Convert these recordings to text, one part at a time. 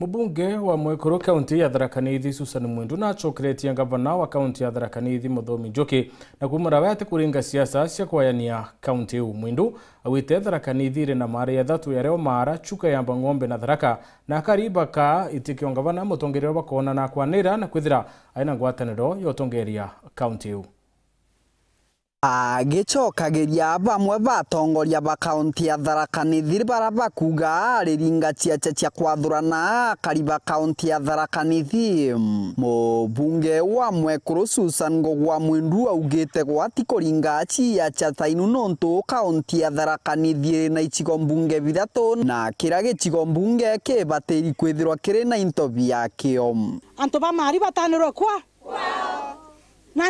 Mubunge wa Mwikuru kaunti ya tharakanithi Nithi Susan Mwindu naacokeretie ngavana wa kaunti ya tharakanithi mothomi Muthomi Njuki na kumwira we ati kuringa ciaca cia kwayania kaunti iu Mwindu awite tharakanithi Nithi iri na mari athatu yario Mara Chuka yamba ng'ombe na Tharaka na akariba ka itikio ngavana na bakonana kwanira na kwithira aina ngwataniro yotongeria kaunti iu Agicokagiria bamwe batongoria ba kaunti ya Tharaka Nithi bara bakuga ariringa ciace cia kari ba kaunti ya Tharaka Nithi mubunge wa mwekuru Susan Ngugwa Mwindu augite gwati kuringa ciaca thainu nontu kaunti ya Tharaka Nithi na icigo mbunge bithatu na kira gicigo mbunge kibatiri kwithirwa kiri na into biakio antu bamari batanirwe kwa wow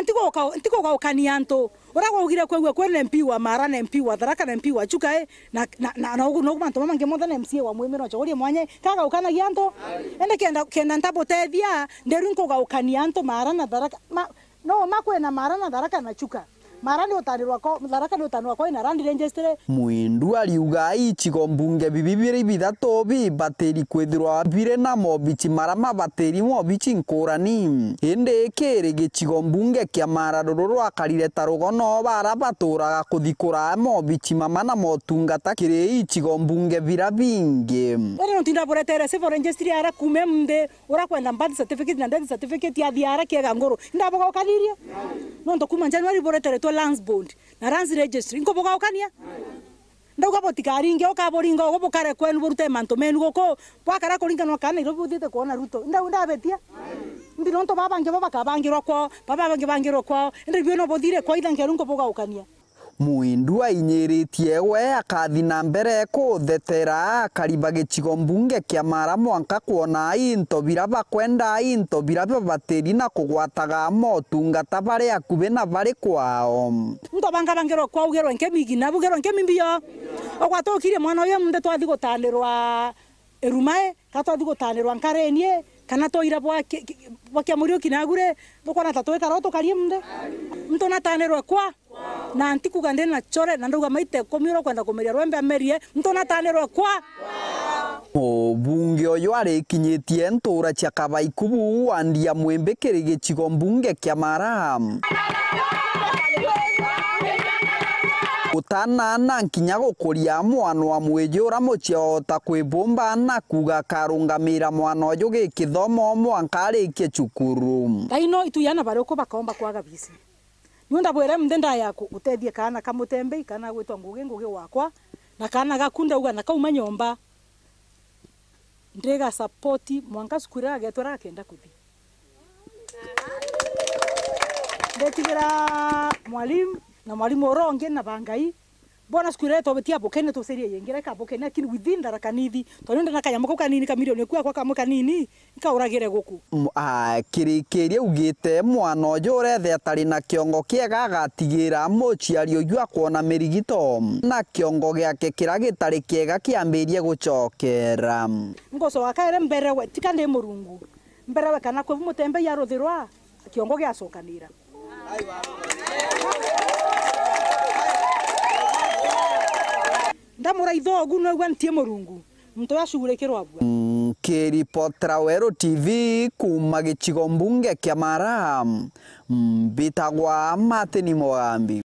antiko gau kania ntu ura gaugire kwigua kwe na mp wa mara na wa tharaka na mp wa chuka e na na na ugu mantu mamange mothe na mca wa mwimiro chogorie mwanye kaga ukanagia ntu ende kenda kenda ntabotethia nderu nkugaukania ntu mara na tharaka ma, no makwe na mara na tharaka na chuka mara ni utani rwako mutharaka ni utani rwako ina randi rangers tire mwindu ariuga ichigo mbunge bibibiri bithatu bibatiri kwithirwa bire na mobichi mara mabatiri mobichi nkurani indi kiri gichigo mbunge kia mara ruru rwakarire ta rugono bara baturaga kuthikura mobichi mama na motungata kiri ichigo mbunge bira bingi uri nutinda buretere civil rangers tire ara kume mthi urakwenda birth certificate na death certificate ya thiara kiega nguru ndabogoka ririe nontu kuma januari buretere lands bond na lands registry ngo boga ukania ndauga butikaringe ukaburinga ugubukare kwenu burute manto menu guku bwakara no kana Nairobi uthite kuona ruto ndau ndabetia ndino nto babange babakabangirwa kwao bababangibangirwa kwao ndibio no buthire kwa ithange rungo bugaukania mwindu ainyiritie we akathi na mbere kuuthetera akariba gicigo mbunge kia mara mwanka kuona into bira bakwenda into bira babatiri na kugwataga motungata bari akubi na bari kwao kwa ugero nke na bugero nke mimbio ogwatukirie mwana uyu twathi gutanirwa erumae katwathi twathi gutanirwa nkarenie kana toira bwakiamurio kinagure bukwana ta twikara tukarie mde mtu natanirwe kwa na ntikuga gande na chore na ndauga maite kumi uria kwenda kumiria rwembe amerie mtu natanirwe kwa o bunge mubunge uyu arikinyitie ntura cia kabaikubu wandia mwimbi kiri gicigo mbunge kya maram utanana nkinya gukuria mwana wa mwijura muchie ota kwibumba na kuga akarungamira mwana uyu gikithomo mwanka arikie cukuru ngai no ituyana bareko bakomba kwaga bisi niu ndabwire mthi nda yaku utethie kana kamutembei kana gwitwa ngugi ngugi wakwa na kana gaku uga na kauma nyomba ndiriga sapoti mwanka cukuru agetwara kenda kuthi ndetigira mwalimu na mwalimu oronge na bangai bona siku betia bokene to tucerie yengira ka bokene lakini within daraka nithi to ndina kanyamu kau kanini ka milioni kwa kwa kamwe kanini uragire guku a kirikirie ugite mwana uyu the atari na kiongo kiega gatigira mochi ari uyu akona mirigito na kiongo giake kira gitari kiega kiambirie guchokera ngoso akaire mbere we tikande murungu mbere we kana kwivu mutembe ya rothirwa kiongo giacokanira uga itho gu no igwa ntie murungu mtu acugurikirwo abua kĩribotera werũ tv kuma gĩcigo mbunge kĩa Maraham mbitagwa ni Mũgambi